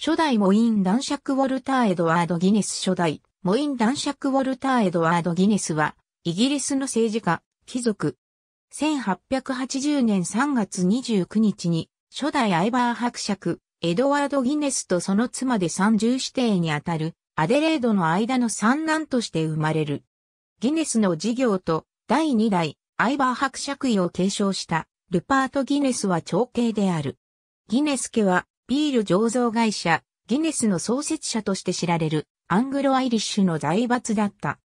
初代モイン男爵ウォルター・エドワード・ギネス初代、モイン男爵ウォルター・エドワード・ギネスは、イギリスの政治家、貴族。1880年3月29日に、初代アイバー伯爵、エドワード・ギネスとその妻で三重指定にあたる、アデレードの間の三男として生まれる。ギネスの事業と、第二代、アイバー伯爵位を継承した、ルパート・ギネスは長兄である。ギネス家は、ビール醸造会社、ギネスの創設者として知られるアングロアイリッシュの財閥だった。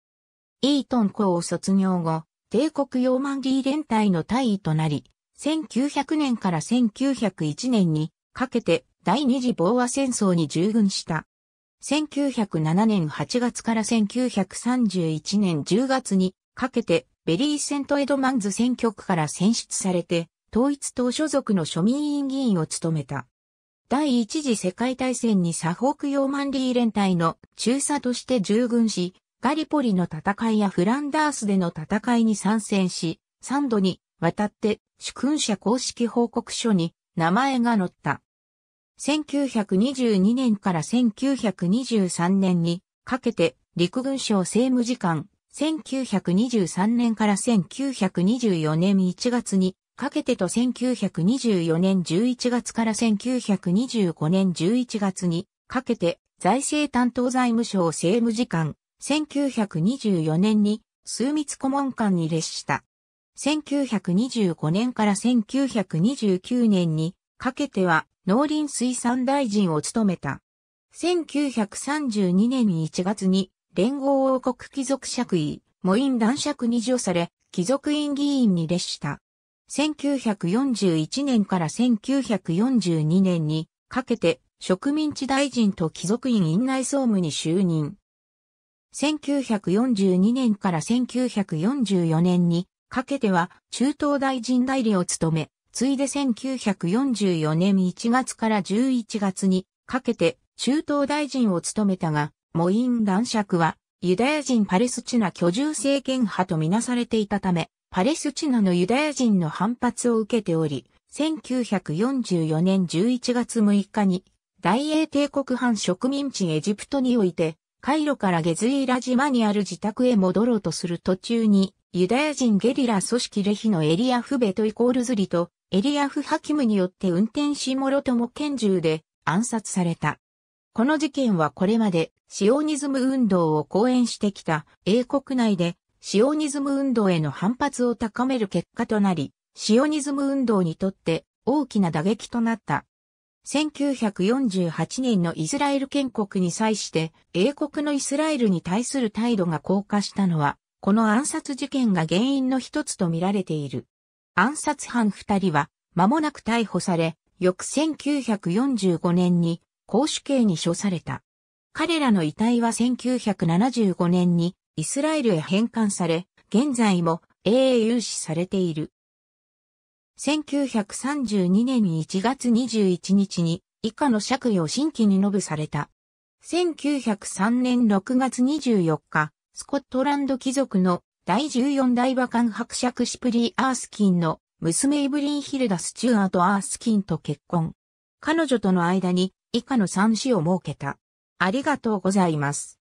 イートン校を卒業後、帝国ヨーマンディ連隊の大尉となり、1900年から1901年にかけて第二次防和戦争に従軍した。1907年8月から1931年10月にかけてベリーセントエドマンズ選挙区から選出されて統一党所属の庶民委員議員を務めた。第一次世界大戦に左北洋マンリー連隊の中佐として従軍し、ガリポリの戦いやフランダースでの戦いに参戦し、3度にわたって主君者公式報告書に名前が載った。1922年から1923年にかけて陸軍省政務次官、1923年から1924年1月にかけてと1924年11月から1925年11月にかけて財政担当財務省政務次官、1924年に数密顧問官に列した。1925年から1929年にかけては農林水産大臣を務めた。1932年1月に連合王国貴族爵位、母院男爵に除され、貴族院議員に列した。1941年から1942年にかけて植民地大臣と貴族院院内総務に就任。1942年から1944年にかけては中東大臣代理を務め、ついで1944年1月から11月にかけて中東大臣を務めたが、モイン男爵はユダヤ人パレスチナ居住政権派とみなされていたため、パレスチナのユダヤ人の反発を受けており、1944年11月6日に大英帝国藩植民地エジプトにおいて、カイロからゲズイラ島にある自宅へ戻ろうとする途中に、ユダヤ人ゲリラ組織レヒのエリアフベトイコールズリと、エリアフハキムによって運転しもろとも拳銃で暗殺された。この事件はこれまでシオニズム運動を講演してきた英国内でシオニズム運動への反発を高める結果となり、シオニズム運動にとって大きな打撃となった。1948年のイスラエル建国に際して英国のイスラエルに対する態度が硬化したのは、この暗殺事件が原因の一つと見られている。暗殺犯二人は間もなく逮捕され、翌1945年に公主刑に処された。彼らの遺体は1975年にイスラエルへ返還され、現在も英雄視されている。1932年1月21日に以下の借位を新規に述べされた。1903年6月24日、スコットランド貴族の第14代馬艦伯爵シプリー・アースキンの娘イブリン・ヒルダ・スチュアート・アースキンと結婚。彼女との間に以下の3子を設けた。ありがとうございます。